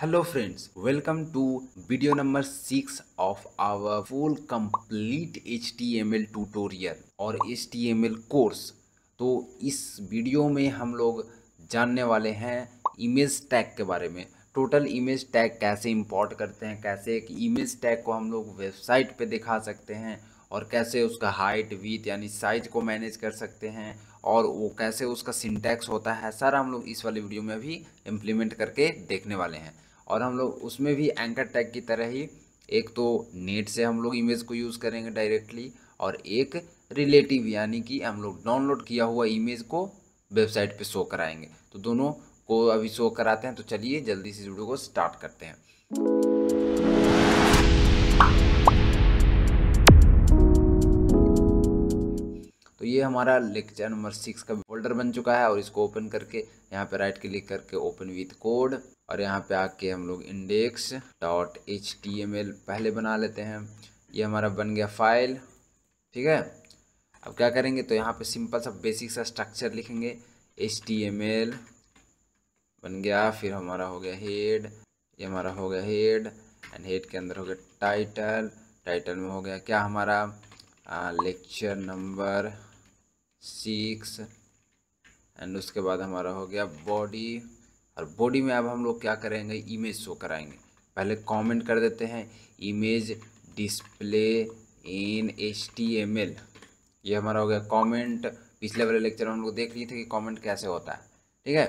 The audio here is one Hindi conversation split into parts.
hello friends welcome to video number six of our full complete html tutorial और html कोर्स तो इस वीडियो में हम लोग जानने वाले हैं इमेज टैग के बारे में टोटल इमेज टैग कैसे इंपोर्ट करते हैं कैसे एक इमेज टैग को हम लोग वेबसाइट पे दिखा सकते हैं और कैसे उसका हाइट वीथ यानी साइज को मैनेज कर सकते हैं और वो कैसे उसका सिंटैक्स होता है सारा हम लोग इस वाले वीडियो में भी इम्प्लीमेंट करके देखने वाले हैं और हम लोग उसमें भी एंकर टैग की तरह ही एक तो नेट से हम लोग इमेज को यूज़ करेंगे डायरेक्टली और एक रिलेटिव यानी कि हम लोग डाउनलोड किया हुआ इमेज को वेबसाइट पे शो कराएंगे तो दोनों को अभी शो कराते हैं तो चलिए जल्दी से वीडियो को स्टार्ट करते हैं ये हमारा लेक्चर नंबर सिक्स का फोल्डर बन चुका है और इसको ओपन करके यहाँ पे राइट क्लिक करके ओपन विथ कोड और यहाँ पे आके हम लोग index dot H T M L पहले बना लेते हैं ये हमारा बन गया फाइल ठीक है अब क्या करेंगे तो यहाँ पे सिंपल सा बेसिक सा स्ट्रक्चर लिखेंगे एच टी एम एल बन गया फिर हमारा हो गया हेड ये हमारा हो गया हेड एंड हेड के अंदर हो गया टाइटल टाइटल में हो गया क्या हमारा लेक्चर नंबर सिक्स एंड उसके बाद हमारा हो गया बॉडी और बॉडी में अब हम लोग क्या करेंगे इमेज शो कराएंगे पहले कमेंट कर देते हैं image display in H T M L ये हमारा हो गया कमेंट पिछले वाले लेक्चर में हम लोग देख लिए थे कि कमेंट कैसे होता है ठीक है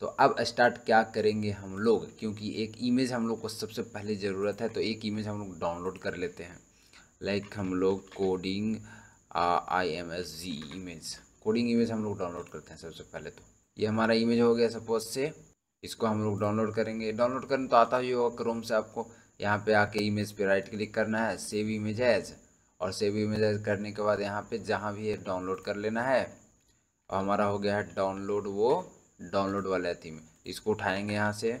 तो अब स्टार्ट क्या करेंगे हम लोग क्योंकि एक इमेज हम लोग को सबसे पहले ज़रूरत है तो एक इमेज हम लोग डाउनलोड कर लेते हैं लाइक हम लोग coding I M S G image coding image हम लोग डाउनलोड करते हैं सबसे पहले तो ये हमारा इमेज हो गया सपोज से इसको हम लोग डाउनलोड करेंगे डाउनलोड करने तो आता ही होगा क्रोम से आपको यहाँ पे आके इमेज पे राइट क्लिक करना है सेव इमेज एज और सेव इमेज एज करने के बाद यहाँ पे जहाँ भी है डाउनलोड कर लेना है और हमारा हो गया है डाउनलोड वो डाउनलोड वाला है थीम इसको उठाएंगे यहाँ से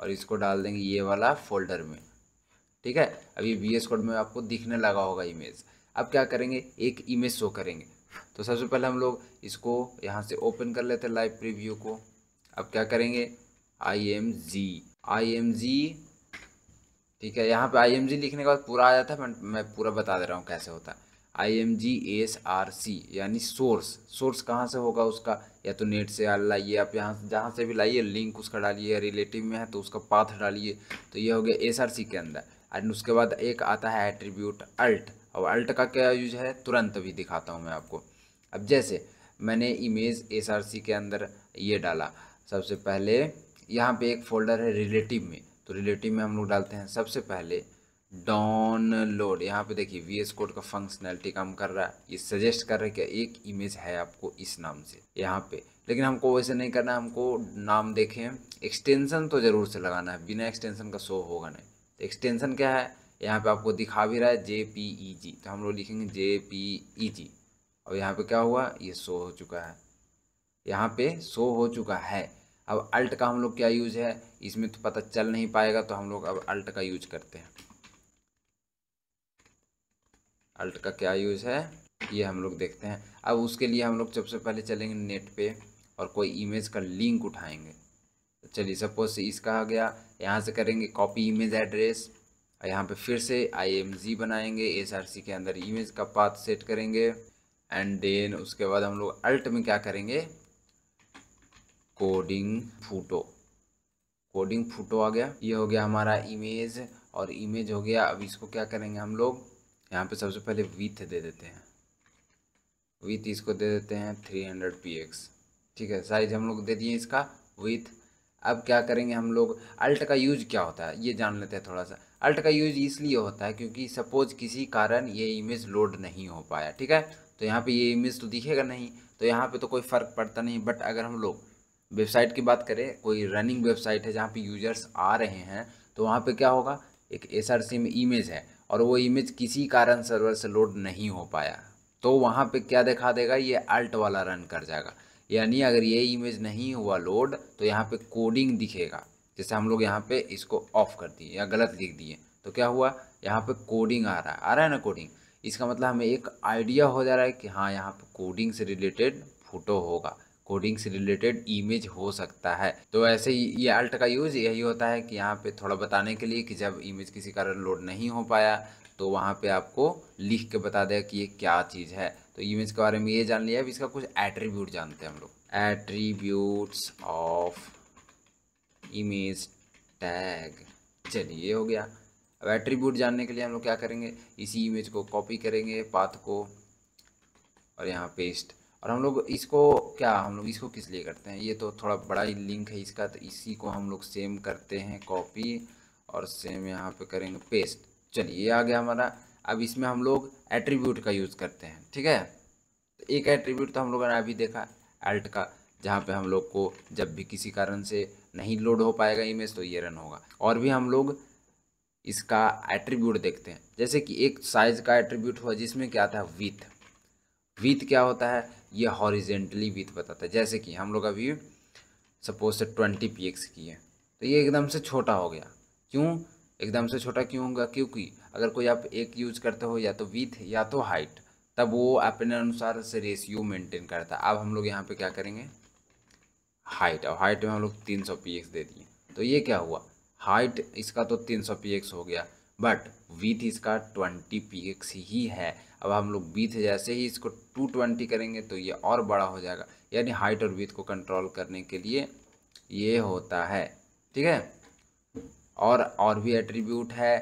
और इसको डाल देंगे ये वाला फोल्डर में ठीक है अभी बी एस कोड में आपको दिखने लगा होगा इमेज अब क्या करेंगे एक इमेज शो करेंगे तो सबसे पहले हम लोग इसको यहाँ से ओपन कर लेते हैं लाइव प्रीव्यू को अब क्या करेंगे आई एम जी आई एम जी ठीक है यहाँ पे आई एम जी लिखने के बाद पूरा आ जाता है मैं पूरा बता दे रहा हूँ कैसे होता है I M G S R C यानी सोर्स सोर्स कहाँ से होगा उसका या तो नेट से लाइए आप यहाँ जहाँ से भी लाइए लिंक उसका डालिए रिलेटिव में है तो उसका पाथ डालिए तो ये हो गया एस आर सी के अंदर एंड उसके बाद एक आता है एट्रीब्यूट अल्ट और अल्ट का क्या यूज है तुरंत भी दिखाता हूँ मैं आपको अब जैसे मैंने इमेज एस के अंदर ये डाला सबसे पहले यहाँ पे एक फोल्डर है रिलेटिव में तो रिलेटिव में हम लोग डालते हैं सबसे पहले डाउनलोड यहाँ पे देखिए वी एस कोड का फंक्शनैलिटी काम कर रहा है ये सजेस्ट कर रहा है कि एक इमेज है आपको इस नाम से यहाँ पे लेकिन हमको वैसे नहीं करना है हमको नाम देखें एक्सटेंसन तो ज़रूर से लगाना है बिना एक्सटेंसन का शो होगा नहीं तो एक्सटेंशन क्या है यहाँ पे आपको दिखा भी रहा है जे पी ई जी तो हम लोग लिखेंगे जे पी ई जी और यहाँ पे क्या हुआ ये शो हो चुका है यहाँ पे शो हो चुका है अब अल्ट का हम लोग क्या यूज है इसमें तो पता चल नहीं पाएगा तो हम लोग अब अल्ट का यूज करते हैं अल्ट का क्या यूज है ये हम लोग देखते हैं अब उसके लिए हम लोग सबसे पहले चलेंगे नेट पे और कोई इमेज का लिंक उठाएंगे तो चलिए सपोज इसका आ गया यहाँ से करेंगे कॉपी इमेज एड्रेस यहाँ पे फिर से आई एम जी बनाएंगे एस आर सी के अंदर इमेज का पाथ सेट करेंगे एंड देन उसके बाद हम लोग अल्ट में क्या करेंगे कोडिंग फूटो कोडिंग फूटो आ गया ये हो गया हमारा इमेज और इमेज हो गया अब इसको क्या करेंगे हम लोग यहाँ पे सबसे पहले विथ दे देते हैं विथ इसको दे देते हैं थ्री हंड्रेड पी एक्स ठीक है साइज हम लोग दे दिए इसका विथ अब क्या करेंगे हम लोग अल्ट का यूज क्या होता है ये जान लेते हैं थोड़ा सा अल्ट का यूज इसलिए होता है क्योंकि सपोज किसी कारण ये इमेज लोड नहीं हो पाया ठीक है तो यहाँ पे ये इमेज तो दिखेगा नहीं तो यहाँ पे तो कोई फ़र्क पड़ता नहीं बट अगर हम लोग वेबसाइट की बात करें कोई रनिंग वेबसाइट है जहाँ पे यूजर्स आ रहे हैं तो वहाँ पे क्या होगा एक एस आर सी में इमेज है और वो इमेज किसी कारण सर्वर से लोड नहीं हो पाया तो वहाँ पर क्या दिखा देगा ये अल्ट वाला रन कर जाएगा यानी अगर ये इमेज नहीं हुआ लोड तो यहाँ पर कोडिंग दिखेगा जैसे हम लोग यहाँ पे इसको ऑफ कर दिए या गलत लिख दिए तो क्या हुआ यहाँ पे कोडिंग आ रहा है आ रहा है ना कोडिंग इसका मतलब हमें एक आइडिया हो जा रहा है कि हाँ यहाँ पे कोडिंग से रिलेटेड फोटो होगा कोडिंग से रिलेटेड इमेज हो सकता है तो ऐसे ही ये अल्ट का यूज़ यही होता है कि यहाँ पे थोड़ा बताने के लिए कि जब इमेज किसी कारण लोड नहीं हो पाया तो वहाँ पे आपको लिख के बता दें कि ये क्या चीज़ है तो इमेज के बारे में ये जान लिया अब इसका कुछ एट्रीब्यूट जानते हैं हम लोग एट्रीब्यूट्स ऑफ इमेज टैग चलिए हो गया अब एट्रीब्यूट जानने के लिए हम लोग क्या करेंगे इसी इमेज को कॉपी करेंगे पाथ को और यहाँ पेस्ट और हम लोग इसको क्या हम लोग इसको किस लिए करते हैं ये तो थोड़ा बड़ा ही लिंक है इसका तो इसी को हम लोग सेम करते हैं कॉपी और सेम यहाँ पे करेंगे पेस्ट चलिए आ गया हमारा अब इसमें हम लोग एट्रीब्यूट का यूज़ करते हैं ठीक है एक एट्रीब्यूट तो हम लोगों ने अभी देखा एल्ट का जहाँ पे हम लोग को जब भी किसी कारण से नहीं लोड हो पाएगा इमेज तो ये रन होगा और भी हम लोग इसका एट्रीब्यूट देखते हैं जैसे कि एक साइज़ का एट्रीब्यूट हुआ जिसमें क्या आता है विथ विथ क्या होता है ये हॉरिजेंटली विथ बताता है जैसे कि हम लोग अभी सपोज से ट्वेंटी पी एक्स की है तो ये एकदम से छोटा हो गया क्यों एकदम से छोटा क्यों होगा क्योंकि अगर कोई आप एक यूज करते हो या तो विथ या तो हाइट तब वो अपने अनुसार से रेशियो मेंटेन करता है अब हम लोग यहाँ पे क्या करेंगे हाइट और हाइट में हम लोग तीन सौ पी एक्स दे दिए तो ये क्या हुआ हाइट इसका तो तीन सौ पी एक्स हो गया बट वीथ इसका ट्वेंटी पी एक्स ही है अब हम लोग बीथ जैसे ही इसको टू ट्वेंटी करेंगे तो ये और बड़ा हो जाएगा यानी हाइट और विथ को कंट्रोल करने के लिए ये होता है ठीक है और और भी एट्रीब्यूट है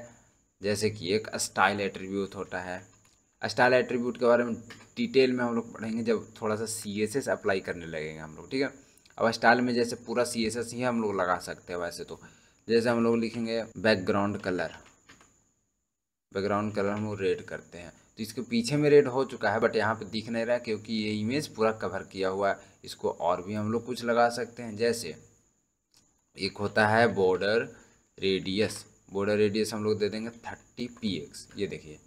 जैसे कि एक स्टाइल एट्रीब्यूट होता है स्टाइल एट्रीब्यूट के बारे में डिटेल में हम लोग पढ़ेंगे जब थोड़ा सा सी एस एस अप्लाई करने लगेंगे हम लोग ठीक है अब स्टाइल में जैसे पूरा सी एस एस ही हम लोग लगा सकते हैं वैसे तो जैसे हम लोग लिखेंगे बैकग्राउंड कलर बैकग्राउंड कलर हम लोग रेड करते हैं तो इसके पीछे में रेड हो चुका है बट यहाँ पे दिख नहीं रहा क्योंकि ये इमेज पूरा कवर किया हुआ है इसको और भी हम लोग कुछ लगा सकते हैं जैसे एक होता है बॉर्डर रेडियस बॉर्डर रेडियस हम लोग दे देंगे थर्टी पी एक्स ये देखिए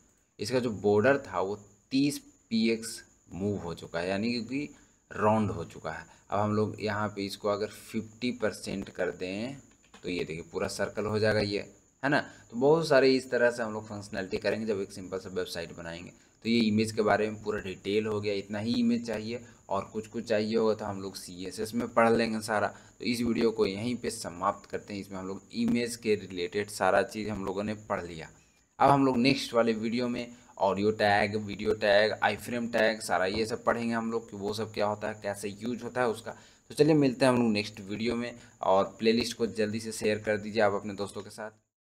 इसका जो बॉर्डर था वो तीस पी एक्स मूव हो चुका है यानी क्योंकि राउंड हो चुका है अब हम लोग यहाँ पे इसको अगर 50 परसेंट कर दें तो ये देखिए पूरा सर्कल हो जाएगा ये है ना तो बहुत सारे इस तरह से हम लोग फंक्शनैलिटी करेंगे जब एक सिंपल सा वेबसाइट बनाएंगे तो ये इमेज के बारे में पूरा डिटेल हो गया इतना ही इमेज चाहिए और कुछ कुछ चाहिए होगा तो हम लोग सी एस एस में पढ़ लेंगे सारा तो इस वीडियो को यहीं पे समाप्त करते हैं इसमें हम लोग इमेज के रिलेटेड सारा चीज़ हम लोगों ने पढ़ लिया अब हम लोग नेक्स्ट वाले वीडियो में audio tag video tag iframe tag सारा ये सब पढ़ेंगे हम लोग कि वो सब क्या होता है कैसे यूज होता है उसका तो चलिए मिलते हैं हम लोग नेक्स्ट वीडियो में और प्लेलिस्ट को जल्दी से शेयर कर दीजिए आप अपने दोस्तों के साथ